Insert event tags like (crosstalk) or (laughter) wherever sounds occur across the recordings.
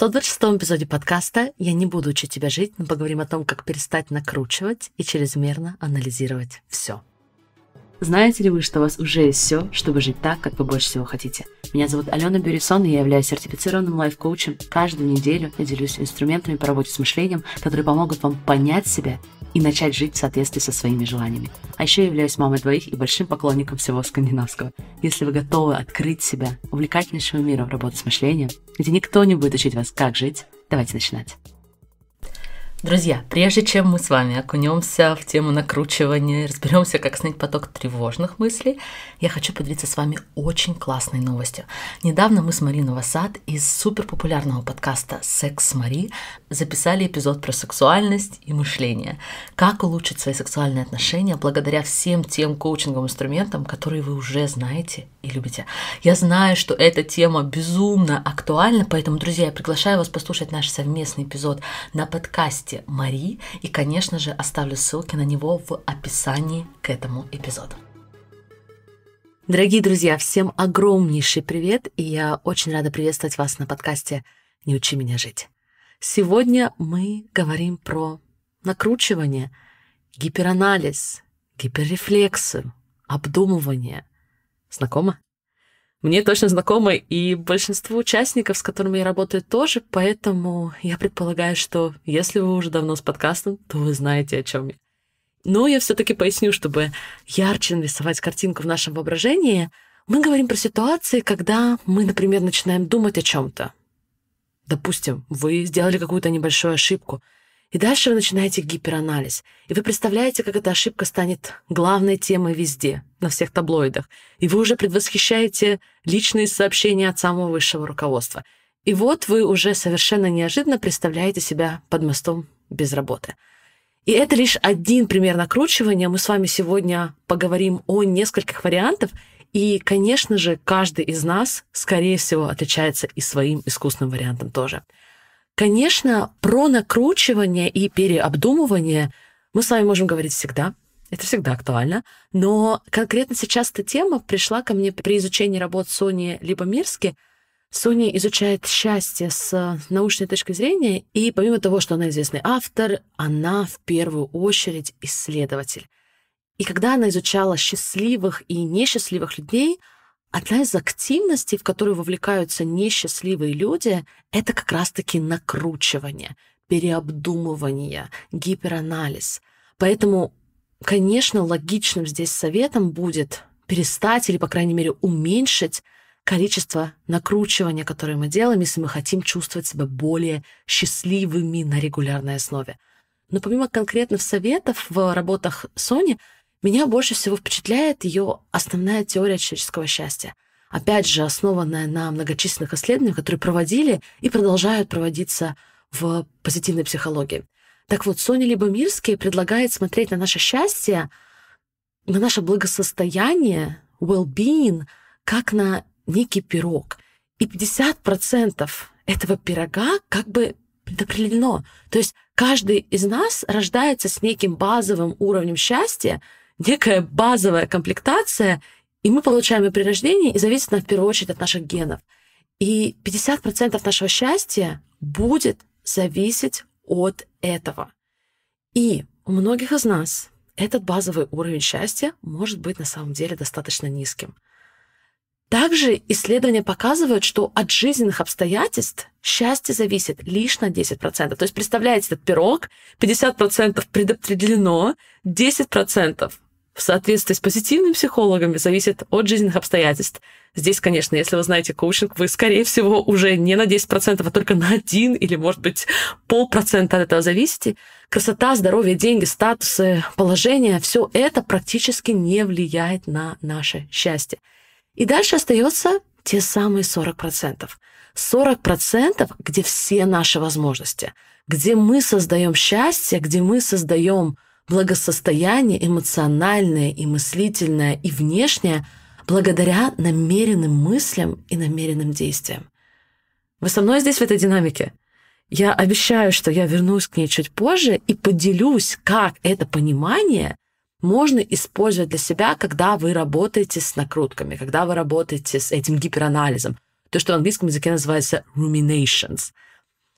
126 м эпизоде подкаста «Я не буду учить тебя жить», мы поговорим о том, как перестать накручивать и чрезмерно анализировать все. Знаете ли вы, что у вас уже есть все, чтобы жить так, как вы больше всего хотите? Меня зовут Алена Бюрисон, и я являюсь сертифицированным лайф-коучем. Каждую неделю я делюсь инструментами по работе с мышлением, которые помогут вам понять себя и начать жить в соответствии со своими желаниями. А еще я являюсь мамой двоих и большим поклонником всего скандинавского. Если вы готовы открыть себя увлекательнейшему миру работы с мышлением, где никто не будет учить вас, как жить, давайте начинать. Друзья, прежде чем мы с вами окунемся в тему накручивания, разберемся, как снять поток тревожных мыслей, я хочу поделиться с вами очень классной новостью. Недавно мы с Мариной Новосад из суперпопулярного подкаста «Секс с Мари» записали эпизод про сексуальность и мышление. Как улучшить свои сексуальные отношения благодаря всем тем коучинговым инструментам, которые вы уже знаете и любите. Я знаю, что эта тема безумно актуальна, поэтому, друзья, я приглашаю вас послушать наш совместный эпизод на подкасте подкасте Мари. И, конечно же, оставлю ссылки на него в описании к этому эпизоду. Дорогие друзья, всем огромнейший привет, и я очень рада приветствовать вас на подкасте «Не учи меня жить». Сегодня мы говорим про накручивание, гиперанализ, гиперрефлексию, обдумывание. Знакомо? мне точно знакомы и большинство участников, с которыми я работаю, тоже, поэтому я предполагаю, что если вы уже давно с подкастом, то вы знаете, о чем я. Но я все-таки поясню, чтобы ярче нарисовать картинку в нашем воображении, мы говорим про ситуации, когда мы, например, начинаем думать о чем-то. Допустим, вы сделали какую-то небольшую ошибку, и дальше вы начинаете гиперанализ, и вы представляете, как эта ошибка станет главной темой везде, на всех таблоидах, и вы уже предвосхищаете личные сообщения от самого высшего руководства. И вот вы уже совершенно неожиданно представляете себя под мостом без работы. И это лишь один пример накручивания. Мы с вами сегодня поговорим о нескольких вариантах, и, конечно же, каждый из нас, скорее всего, отличается и своим искусным вариантом тоже. Конечно, про накручивание и переобдумывание мы с вами можем говорить всегда — это всегда актуально. Но конкретно сейчас эта тема пришла ко мне при изучении работ Сони либо Мирски. Соня изучает счастье с э, научной точки зрения, и помимо того, что она известный автор, она в первую очередь исследователь. И когда она изучала счастливых и несчастливых людей, одна из активностей, в которую вовлекаются несчастливые люди, это как раз-таки накручивание, переобдумывание, гиперанализ. Поэтому Конечно, логичным здесь советом будет перестать или, по крайней мере, уменьшить количество накручивания, которое мы делаем, если мы хотим чувствовать себя более счастливыми на регулярной основе. Но помимо конкретных советов в работах Сони, меня больше всего впечатляет ее основная теория человеческого счастья. Опять же, основанная на многочисленных исследованиях, которые проводили и продолжают проводиться в позитивной психологии. Так вот, Соня Либомирский предлагает смотреть на наше счастье, на наше благосостояние, well-being, как на некий пирог. И 50% этого пирога как бы предопределено. То есть каждый из нас рождается с неким базовым уровнем счастья, некая базовая комплектация, и мы получаем ее при рождении, и зависит она в первую очередь от наших генов. И 50% нашего счастья будет зависеть от этого. И у многих из нас этот базовый уровень счастья может быть на самом деле достаточно низким. Также исследования показывают, что от жизненных обстоятельств счастье зависит лишь на 10%. То есть, представляете, этот пирог, 50% предопределено, 10% в соответствии с позитивными психологами зависит от жизненных обстоятельств. Здесь, конечно, если вы знаете коучинг, вы, скорее всего, уже не на 10%, а только на 1 или, может быть, полпроцента от этого зависите. Красота, здоровье, деньги, статусы, положение — все это практически не влияет на наше счастье. И дальше остается те самые 40%. 40%, где все наши возможности, где мы создаем счастье, где мы создаем благосостояние эмоциональное и мыслительное и внешнее благодаря намеренным мыслям и намеренным действиям. Вы со мной здесь в этой динамике? Я обещаю, что я вернусь к ней чуть позже и поделюсь, как это понимание можно использовать для себя, когда вы работаете с накрутками, когда вы работаете с этим гиперанализом, то, что в английском языке называется ruminations —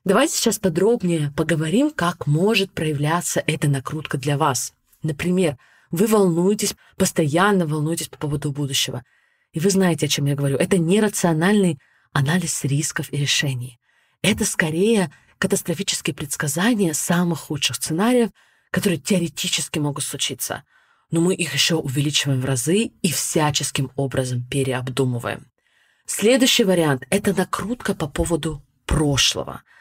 Давайте сейчас подробнее поговорим, как может проявляться эта накрутка для вас. Например, вы волнуетесь, постоянно волнуетесь по поводу будущего. И вы знаете, о чем я говорю. Это нерациональный анализ рисков и решений. Это скорее катастрофические предсказания самых худших сценариев, которые теоретически могут случиться. Но мы их еще увеличиваем в разы и всяческим образом переобдумываем. Следующий вариант – это накрутка по поводу прошлого –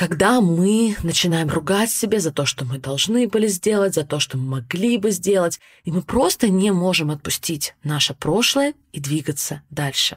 когда мы начинаем ругать себя за то, что мы должны были сделать, за то, что мы могли бы сделать, и мы просто не можем отпустить наше прошлое и двигаться дальше.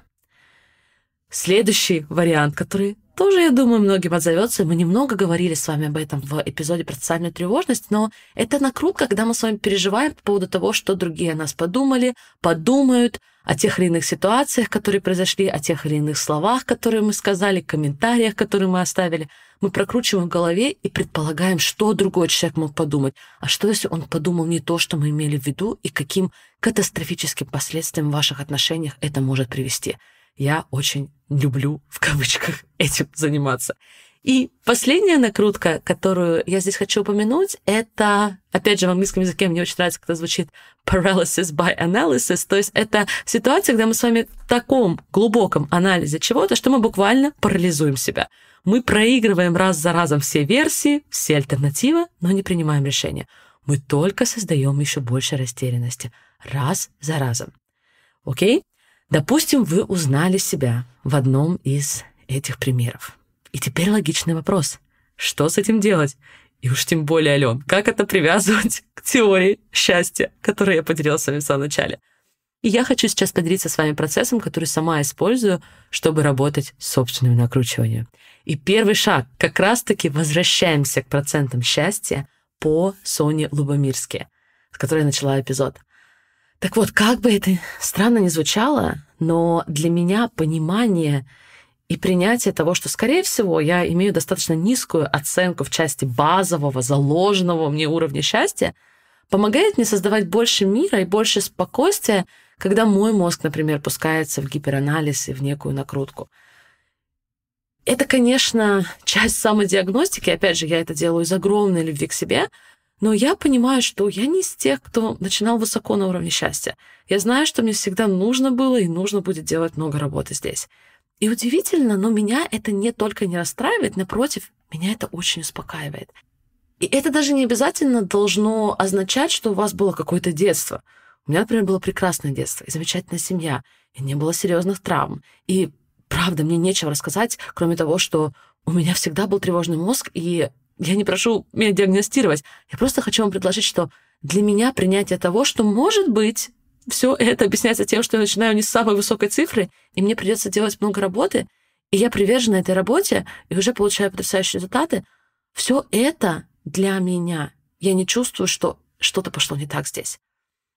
Следующий вариант, который тоже, я думаю, многим отзовется. Мы немного говорили с вами об этом в эпизоде «Процессуальную тревожность», но это на круг, когда мы с вами переживаем по поводу того, что другие о нас подумали, подумают, о тех или иных ситуациях, которые произошли, о тех или иных словах, которые мы сказали, комментариях, которые мы оставили. Мы прокручиваем в голове и предполагаем, что другой человек мог подумать. А что, если он подумал не то, что мы имели в виду, и каким катастрофическим последствиям в ваших отношениях это может привести? я очень люблю, в кавычках, (laughs) этим заниматься. И последняя накрутка, которую я здесь хочу упомянуть, это, опять же, в английском языке мне очень нравится, когда звучит paralysis by analysis, то есть это ситуация, когда мы с вами в таком глубоком анализе чего-то, что мы буквально парализуем себя. Мы проигрываем раз за разом все версии, все альтернативы, но не принимаем решения. Мы только создаем еще больше растерянности. Раз за разом. Окей? Допустим, вы узнали себя в одном из этих примеров. И теперь логичный вопрос. Что с этим делать? И уж тем более, Ален, как это привязывать (laughs) к теории счастья, которую я поделилась с вами в самом начале? И я хочу сейчас поделиться с вами процессом, который сама использую, чтобы работать с собственным накручиванием. И первый шаг, как раз-таки возвращаемся к процентам счастья по Соне Лубомирске, с которой я начала эпизод — так вот, как бы это странно ни звучало, но для меня понимание и принятие того, что, скорее всего, я имею достаточно низкую оценку в части базового, заложенного мне уровня счастья, помогает мне создавать больше мира и больше спокойствия, когда мой мозг, например, пускается в гиперанализ и в некую накрутку. Это, конечно, часть самодиагностики. Опять же, я это делаю из огромной любви к себе — но я понимаю, что я не из тех, кто начинал высоко на уровне счастья. Я знаю, что мне всегда нужно было и нужно будет делать много работы здесь. И удивительно, но меня это не только не расстраивает, напротив, меня это очень успокаивает. И это даже не обязательно должно означать, что у вас было какое-то детство. У меня, например, было прекрасное детство и замечательная семья, и не было серьезных травм. И правда, мне нечего рассказать, кроме того, что у меня всегда был тревожный мозг, и я не прошу меня диагностировать. Я просто хочу вам предложить, что для меня принятие того, что может быть, все это объясняется тем, что я начинаю не с самой высокой цифры, и мне придется делать много работы, и я привержена этой работе, и уже получаю потрясающие результаты. Все это для меня. Я не чувствую, что что-то пошло не так здесь.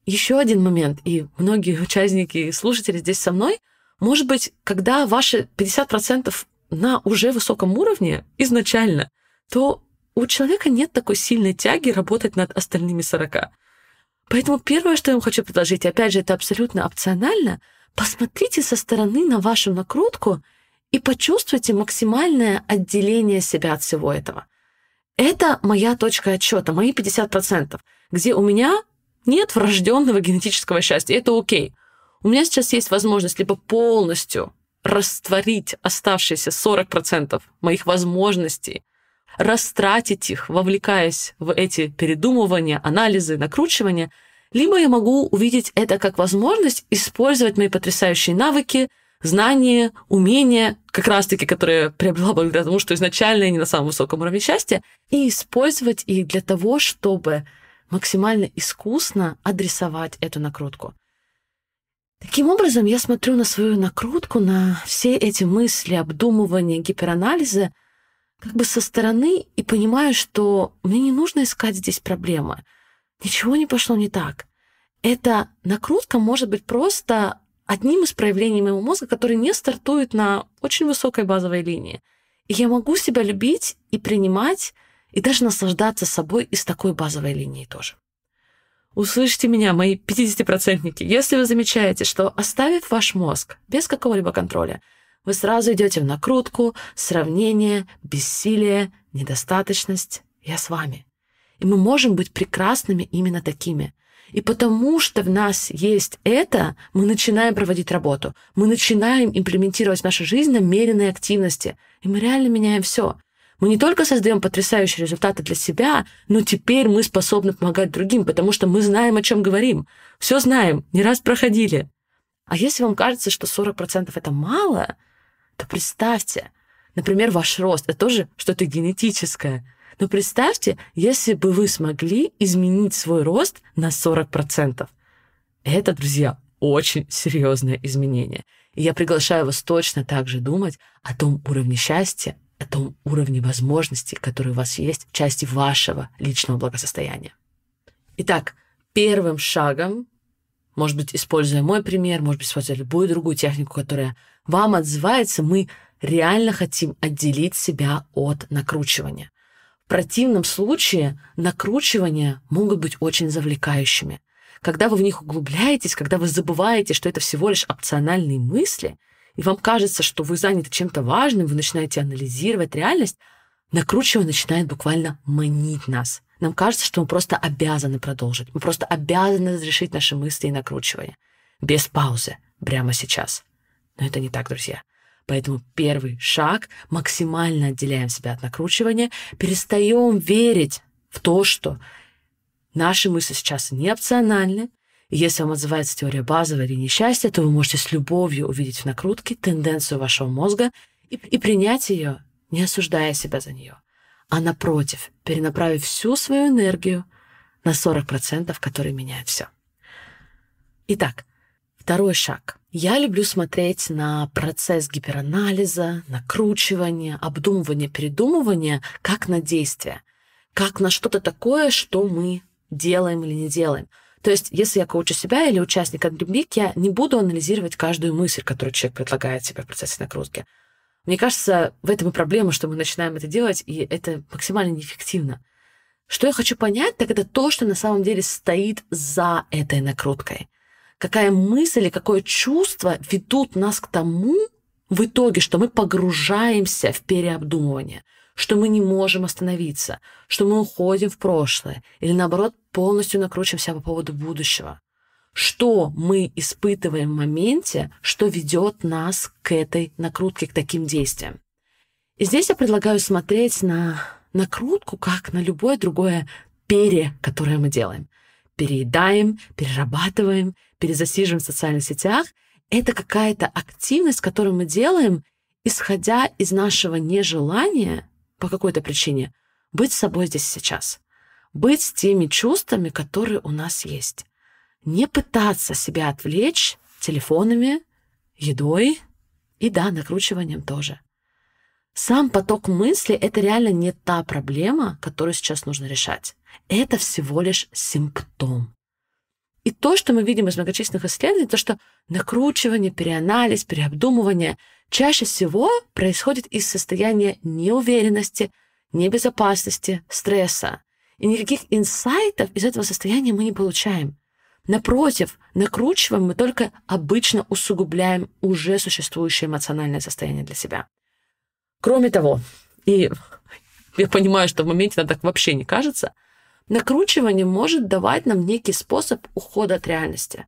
Еще один момент, и многие (laughs) участники и слушатели здесь со мной, может быть, когда ваши 50% на уже высоком уровне изначально, то у человека нет такой сильной тяги работать над остальными 40. Поэтому первое, что я вам хочу предложить, опять же, это абсолютно опционально, посмотрите со стороны на вашу накрутку и почувствуйте максимальное отделение себя от всего этого. Это моя точка отчета, мои 50%, где у меня нет врожденного генетического счастья. Это окей. У меня сейчас есть возможность либо полностью растворить оставшиеся 40% моих возможностей – растратить их, вовлекаясь в эти передумывания, анализы, накручивания, либо я могу увидеть это как возможность использовать мои потрясающие навыки, знания, умения, как раз-таки, которые я приобрела благодаря тому, что изначально я не на самом высоком уровне счастья, и использовать их для того, чтобы максимально искусно адресовать эту накрутку. Таким образом, я смотрю на свою накрутку, на все эти мысли, обдумывания, гиперанализы – как бы со стороны и понимаю, что мне не нужно искать здесь проблемы. Ничего не пошло не так. Эта накрутка может быть просто одним из проявлений моего мозга, который не стартует на очень высокой базовой линии. И я могу себя любить и принимать, и даже наслаждаться собой из такой базовой линии тоже. Услышьте меня, мои 50-процентники, если вы замечаете, что оставив ваш мозг без какого-либо контроля, вы сразу идете в накрутку, сравнение, бессилие, недостаточность. Я с вами. И мы можем быть прекрасными именно такими. И потому что в нас есть это, мы начинаем проводить работу. Мы начинаем имплементировать в нашу жизнь намеренные активности. И мы реально меняем все. Мы не только создаем потрясающие результаты для себя, но теперь мы способны помогать другим, потому что мы знаем, о чем говорим. Все знаем, не раз проходили. А если вам кажется, что 40% это мало, то представьте, например, ваш рост — это тоже что-то генетическое. Но представьте, если бы вы смогли изменить свой рост на 40%. Это, друзья, очень серьезное изменение. И я приглашаю вас точно так же думать о том уровне счастья, о том уровне возможностей, которые у вас есть в части вашего личного благосостояния. Итак, первым шагом, может быть, используя мой пример, может быть, используя любую другую технику, которая вам отзывается, мы реально хотим отделить себя от накручивания. В противном случае накручивания могут быть очень завлекающими. Когда вы в них углубляетесь, когда вы забываете, что это всего лишь опциональные мысли, и вам кажется, что вы заняты чем-то важным, вы начинаете анализировать реальность, накручивание начинает буквально манить нас. Нам кажется, что мы просто обязаны продолжить. Мы просто обязаны разрешить наши мысли и накручивание. Без паузы. Прямо сейчас. Но это не так, друзья. Поэтому первый шаг — максимально отделяем себя от накручивания, перестаем верить в то, что наши мысли сейчас не опциональны. если вам отзывается теория базового или несчастья, то вы можете с любовью увидеть в накрутке тенденцию вашего мозга и, и принять ее, не осуждая себя за нее, а напротив, перенаправив всю свою энергию на 40%, которые меняют все. Итак, второй шаг — я люблю смотреть на процесс гиперанализа, накручивания, обдумывания, передумывания, как на действие, как на что-то такое, что мы делаем или не делаем. То есть, если я коучу себя или участника дневник, я не буду анализировать каждую мысль, которую человек предлагает себе в процессе накрутки. Мне кажется, в этом и проблема, что мы начинаем это делать, и это максимально неэффективно. Что я хочу понять, так это то, что на самом деле стоит за этой накруткой какая мысль и какое чувство ведут нас к тому, в итоге, что мы погружаемся в переобдумывание, что мы не можем остановиться, что мы уходим в прошлое или, наоборот, полностью накручиваемся по поводу будущего. Что мы испытываем в моменте, что ведет нас к этой накрутке, к таким действиям. И здесь я предлагаю смотреть на накрутку, как на любое другое пере, которое мы делаем. Переедаем, перерабатываем, перезасиживаем в социальных сетях, это какая-то активность, которую мы делаем, исходя из нашего нежелания по какой-то причине быть собой здесь сейчас, быть с теми чувствами, которые у нас есть. Не пытаться себя отвлечь телефонами, едой и, да, накручиванием тоже. Сам поток мысли — это реально не та проблема, которую сейчас нужно решать. Это всего лишь симптом. И то, что мы видим из многочисленных исследований, то, что накручивание, переанализ, переобдумывание чаще всего происходит из состояния неуверенности, небезопасности, стресса. И никаких инсайтов из этого состояния мы не получаем. Напротив, накручиваем мы только обычно усугубляем уже существующее эмоциональное состояние для себя. Кроме того, и я понимаю, что в моменте это так вообще не кажется – Накручивание может давать нам некий способ ухода от реальности.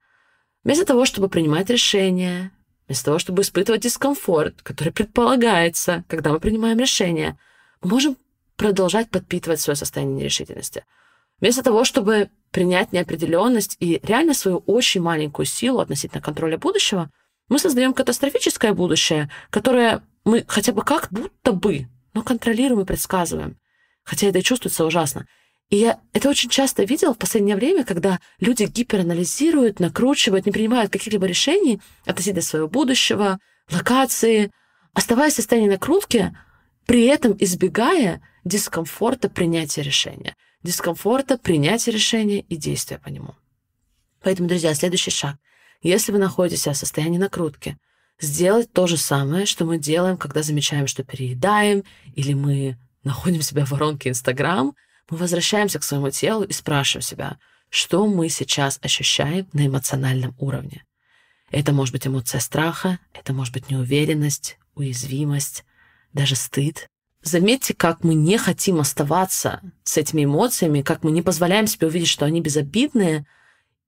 Вместо того, чтобы принимать решения, вместо того, чтобы испытывать дискомфорт, который предполагается, когда мы принимаем решения, мы можем продолжать подпитывать свое состояние нерешительности. Вместо того, чтобы принять неопределенность и реально свою очень маленькую силу относительно контроля будущего, мы создаем катастрофическое будущее, которое мы хотя бы как будто бы, но контролируем и предсказываем. Хотя это и чувствуется ужасно. И я это очень часто видела в последнее время, когда люди гиперанализируют, накручивают, не принимают каких-либо решений относительно своего будущего, локации, оставаясь в состоянии накрутки, при этом избегая дискомфорта принятия решения, дискомфорта принятия решения и действия по нему. Поэтому, друзья, следующий шаг. Если вы находитесь в состоянии накрутки, сделать то же самое, что мы делаем, когда замечаем, что переедаем, или мы находим себя в воронке Инстаграм — мы возвращаемся к своему телу и спрашиваем себя, что мы сейчас ощущаем на эмоциональном уровне. Это может быть эмоция страха, это может быть неуверенность, уязвимость, даже стыд. Заметьте, как мы не хотим оставаться с этими эмоциями, как мы не позволяем себе увидеть, что они безобидные,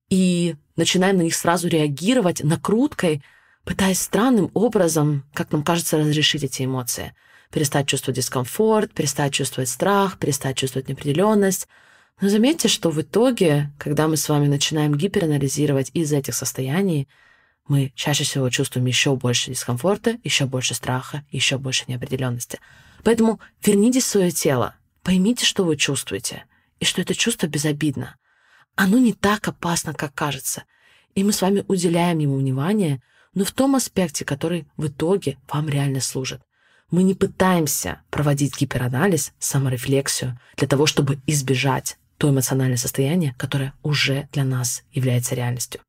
и начинаем на них сразу реагировать накруткой, пытаясь странным образом, как нам кажется, разрешить эти эмоции — перестать чувствовать дискомфорт, перестать чувствовать страх, перестать чувствовать неопределенность. Но заметьте, что в итоге, когда мы с вами начинаем гиперанализировать из этих состояний, мы чаще всего чувствуем еще больше дискомфорта, еще больше страха, еще больше неопределенности. Поэтому вернитесь в свое тело, поймите, что вы чувствуете, и что это чувство безобидно. Оно не так опасно, как кажется. И мы с вами уделяем ему внимание, но в том аспекте, который в итоге вам реально служит. Мы не пытаемся проводить гиперанализ, саморефлексию для того, чтобы избежать то эмоциональное состояние, которое уже для нас является реальностью.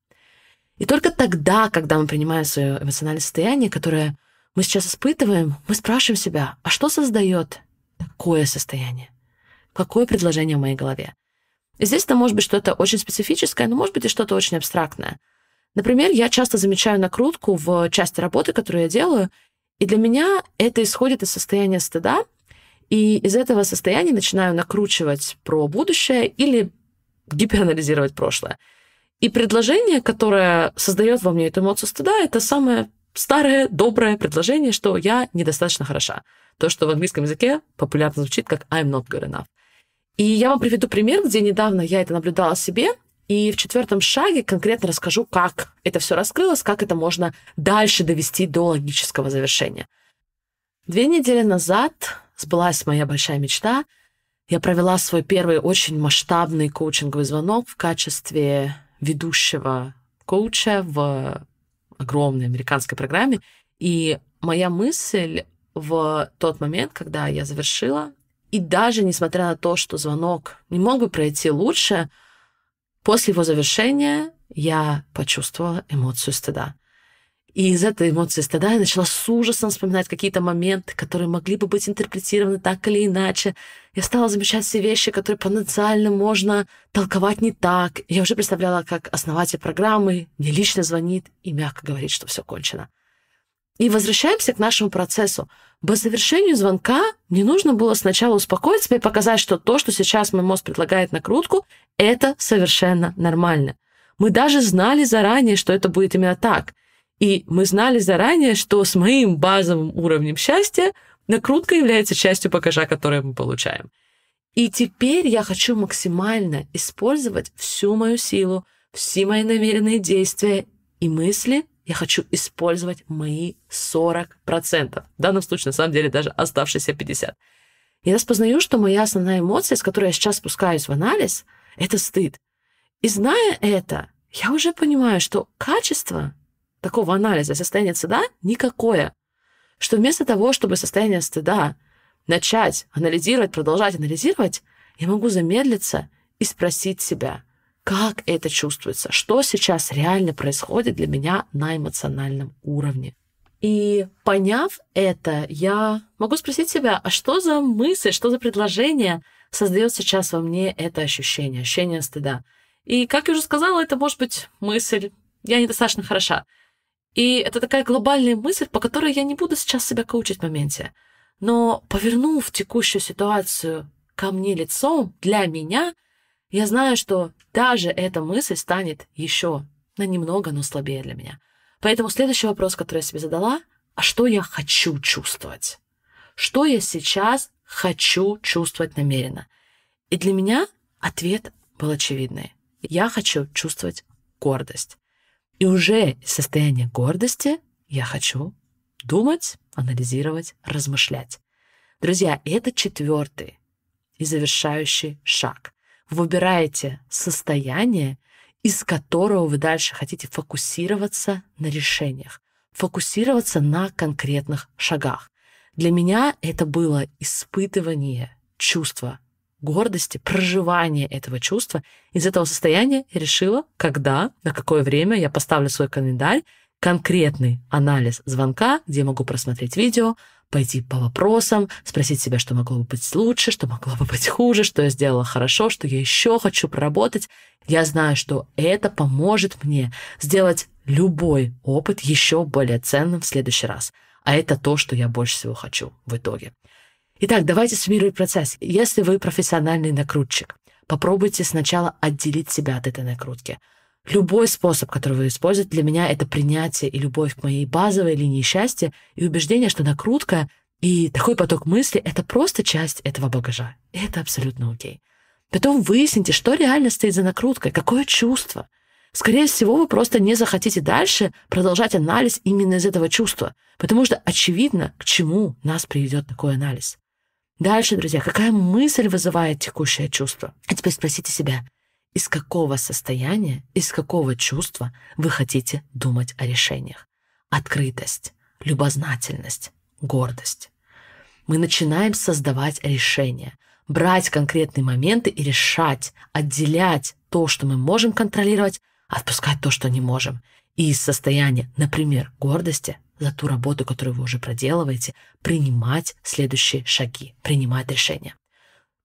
И только тогда, когда мы принимаем свое эмоциональное состояние, которое мы сейчас испытываем, мы спрашиваем себя, а что создает такое состояние? Какое предложение в моей голове? И здесь это может быть что-то очень специфическое, но может быть и что-то очень абстрактное. Например, я часто замечаю накрутку в части работы, которую я делаю, и для меня это исходит из состояния стыда, и из этого состояния начинаю накручивать про будущее или гиперанализировать прошлое. И предложение, которое создает во мне эту эмоцию стыда, это самое старое, доброе предложение, что я недостаточно хороша. То, что в английском языке популярно звучит как I'm not good enough. И я вам приведу пример, где недавно я это наблюдала себе, и в четвертом шаге конкретно расскажу, как это все раскрылось, как это можно дальше довести до логического завершения. Две недели назад сбылась моя большая мечта. Я провела свой первый очень масштабный коучинговый звонок в качестве ведущего коуча в огромной американской программе. И моя мысль в тот момент, когда я завершила, и даже несмотря на то, что звонок не мог бы пройти лучше, После его завершения я почувствовала эмоцию стыда. И из этой эмоции стыда я начала с ужасом вспоминать какие-то моменты, которые могли бы быть интерпретированы так или иначе. Я стала замечать все вещи, которые потенциально можно толковать не так. Я уже представляла, как основатель программы мне лично звонит и мягко говорит, что все кончено. И возвращаемся к нашему процессу. По завершению звонка мне нужно было сначала успокоить себя и показать, что то, что сейчас мой мозг предлагает накрутку, это совершенно нормально. Мы даже знали заранее, что это будет именно так. И мы знали заранее, что с моим базовым уровнем счастья накрутка является частью покажа, который мы получаем. И теперь я хочу максимально использовать всю мою силу, все мои намеренные действия и мысли я хочу использовать мои 40%. В данном случае, на самом деле, даже оставшиеся 50. Я распознаю, что моя основная эмоция, с которой я сейчас спускаюсь в анализ, это стыд. И зная это, я уже понимаю, что качество такого анализа состояния стыда никакое. Что вместо того, чтобы состояние стыда начать анализировать, продолжать анализировать, я могу замедлиться и спросить себя – как это чувствуется, что сейчас реально происходит для меня на эмоциональном уровне. И поняв это, я могу спросить себя, а что за мысль, что за предложение создает сейчас во мне это ощущение, ощущение стыда. И, как я уже сказала, это может быть мысль, я недостаточно хороша. И это такая глобальная мысль, по которой я не буду сейчас себя коучить в моменте. Но повернув текущую ситуацию ко мне лицом, для меня — я знаю, что даже эта мысль станет еще на немного, но слабее для меня. Поэтому следующий вопрос, который я себе задала, а что я хочу чувствовать? Что я сейчас хочу чувствовать намеренно? И для меня ответ был очевидный. Я хочу чувствовать гордость. И уже из состояния гордости я хочу думать, анализировать, размышлять. Друзья, это четвертый и завершающий шаг выбираете состояние, из которого вы дальше хотите фокусироваться на решениях, фокусироваться на конкретных шагах. Для меня это было испытывание чувства гордости, проживание этого чувства. Из этого состояния я решила, когда, на какое время я поставлю свой календарь конкретный анализ звонка, где я могу просмотреть видео, пойти по вопросам, спросить себя, что могло бы быть лучше, что могло бы быть хуже, что я сделала хорошо, что я еще хочу проработать. Я знаю, что это поможет мне сделать любой опыт еще более ценным в следующий раз. А это то, что я больше всего хочу в итоге. Итак, давайте суммируем процесс. Если вы профессиональный накрутчик, попробуйте сначала отделить себя от этой накрутки – Любой способ, который вы используете, для меня это принятие и любовь к моей базовой линии счастья и убеждение, что накрутка и такой поток мысли — это просто часть этого багажа. И это абсолютно окей. Потом выясните, что реально стоит за накруткой, какое чувство. Скорее всего, вы просто не захотите дальше продолжать анализ именно из этого чувства, потому что очевидно, к чему нас приведет такой анализ. Дальше, друзья, какая мысль вызывает текущее чувство? А теперь спросите себя — из какого состояния, из какого чувства вы хотите думать о решениях. Открытость, любознательность, гордость. Мы начинаем создавать решения, брать конкретные моменты и решать, отделять то, что мы можем контролировать, отпускать то, что не можем. И из состояния, например, гордости за ту работу, которую вы уже проделываете, принимать следующие шаги, принимать решения.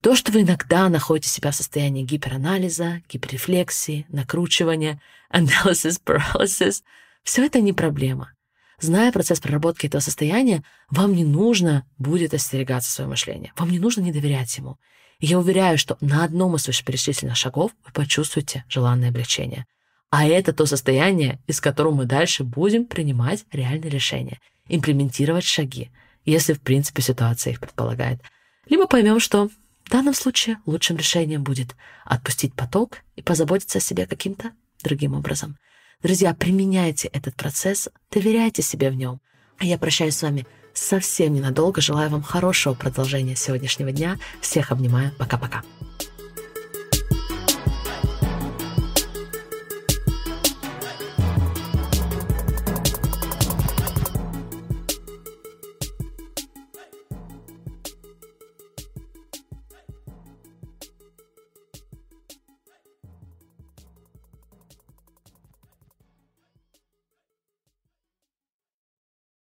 То, что вы иногда находите себя в состоянии гиперанализа, гиперрефлексии, накручивания, (laughs) analysis paralysis, все это не проблема. Зная процесс проработки этого состояния, вам не нужно будет остерегаться своего мышления. Вам не нужно не доверять ему. И я уверяю, что на одном из вышеперечисленных шагов вы почувствуете желанное облегчение. А это то состояние, из которого мы дальше будем принимать реальные решения, имплементировать шаги, если в принципе ситуация их предполагает. Либо поймем, что в данном случае лучшим решением будет отпустить поток и позаботиться о себе каким-то другим образом. Друзья, применяйте этот процесс, доверяйте себе в нем. А я прощаюсь с вами совсем ненадолго. Желаю вам хорошего продолжения сегодняшнего дня. Всех обнимаю. Пока-пока.